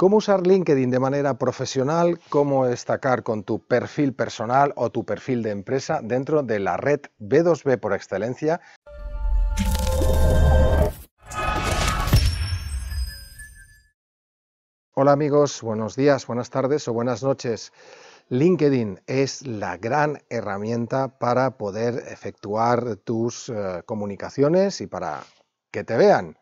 ¿Cómo usar LinkedIn de manera profesional? ¿Cómo destacar con tu perfil personal o tu perfil de empresa dentro de la red B2B por excelencia? Hola amigos, buenos días, buenas tardes o buenas noches. LinkedIn es la gran herramienta para poder efectuar tus eh, comunicaciones y para que te vean.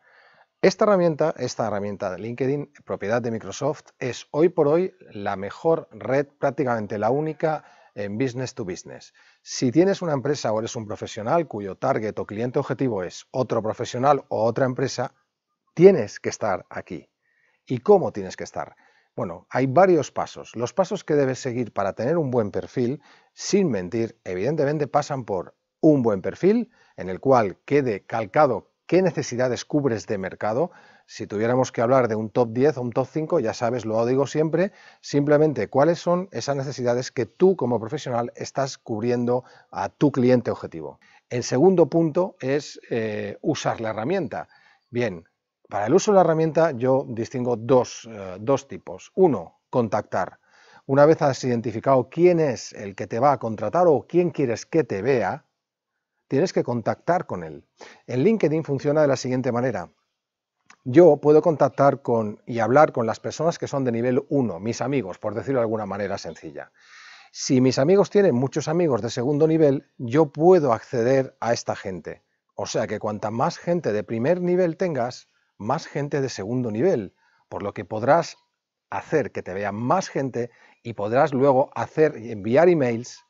Esta herramienta, esta herramienta de LinkedIn, propiedad de Microsoft, es hoy por hoy la mejor red, prácticamente la única en business to business. Si tienes una empresa o eres un profesional cuyo target o cliente objetivo es otro profesional o otra empresa, tienes que estar aquí. ¿Y cómo tienes que estar? Bueno, hay varios pasos. Los pasos que debes seguir para tener un buen perfil, sin mentir, evidentemente pasan por un buen perfil en el cual quede calcado qué necesidades cubres de mercado. Si tuviéramos que hablar de un top 10 o un top 5, ya sabes, lo digo siempre, simplemente cuáles son esas necesidades que tú como profesional estás cubriendo a tu cliente objetivo. El segundo punto es eh, usar la herramienta. Bien, para el uso de la herramienta yo distingo eh, dos tipos. Uno, contactar. Una vez has identificado quién es el que te va a contratar o quién quieres que te vea, tienes que contactar con él. En LinkedIn funciona de la siguiente manera. Yo puedo contactar con y hablar con las personas que son de nivel 1, mis amigos, por decirlo de alguna manera sencilla. Si mis amigos tienen muchos amigos de segundo nivel, yo puedo acceder a esta gente. O sea que cuanta más gente de primer nivel tengas, más gente de segundo nivel, por lo que podrás hacer que te vea más gente y podrás luego hacer enviar emails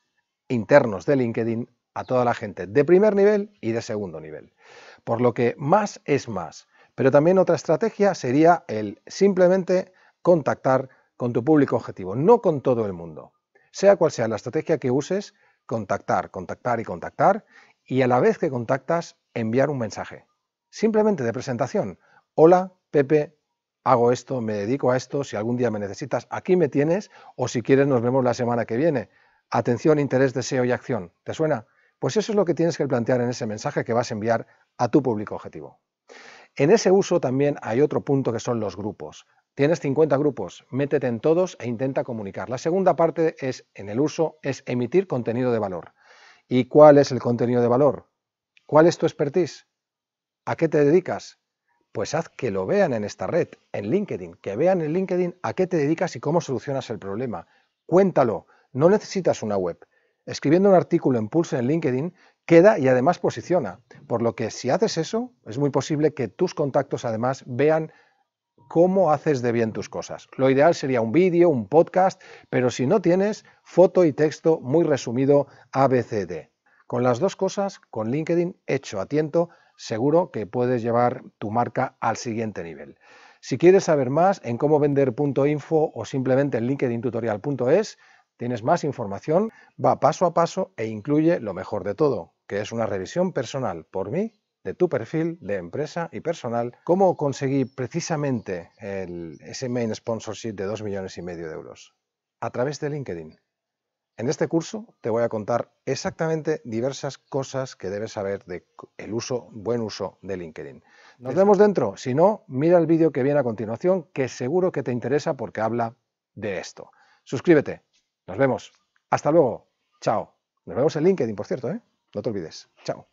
internos de LinkedIn a toda la gente de primer nivel y de segundo nivel. Por lo que más es más. Pero también otra estrategia sería el simplemente contactar con tu público objetivo, no con todo el mundo. Sea cual sea la estrategia que uses, contactar, contactar y contactar, y a la vez que contactas, enviar un mensaje. Simplemente de presentación. Hola, Pepe, hago esto, me dedico a esto, si algún día me necesitas, aquí me tienes, o si quieres nos vemos la semana que viene. Atención, interés, deseo y acción. ¿Te suena? Pues eso es lo que tienes que plantear en ese mensaje que vas a enviar a tu público objetivo. En ese uso también hay otro punto que son los grupos. Tienes 50 grupos, métete en todos e intenta comunicar. La segunda parte es en el uso es emitir contenido de valor. ¿Y cuál es el contenido de valor? ¿Cuál es tu expertise? ¿A qué te dedicas? Pues haz que lo vean en esta red, en LinkedIn, que vean en LinkedIn a qué te dedicas y cómo solucionas el problema. Cuéntalo, no necesitas una web. Escribiendo un artículo en Pulse en LinkedIn queda y además posiciona, por lo que si haces eso, es muy posible que tus contactos además vean cómo haces de bien tus cosas. Lo ideal sería un vídeo, un podcast, pero si no tienes, foto y texto muy resumido ABCD. Con las dos cosas, con LinkedIn hecho a tiento, seguro que puedes llevar tu marca al siguiente nivel. Si quieres saber más en cómo vender.info o simplemente en linkedintutorial.es, Tienes más información, va paso a paso e incluye lo mejor de todo, que es una revisión personal por mí de tu perfil de empresa y personal, cómo conseguir precisamente el, ese main sponsorship de 2 millones y medio de euros a través de LinkedIn. En este curso te voy a contar exactamente diversas cosas que debes saber del el uso, buen uso de LinkedIn. Nos vemos dentro, si no, mira el vídeo que viene a continuación que seguro que te interesa porque habla de esto. Suscríbete, nos vemos. Hasta luego. Chao. Nos vemos en LinkedIn, por cierto, ¿eh? No te olvides. Chao.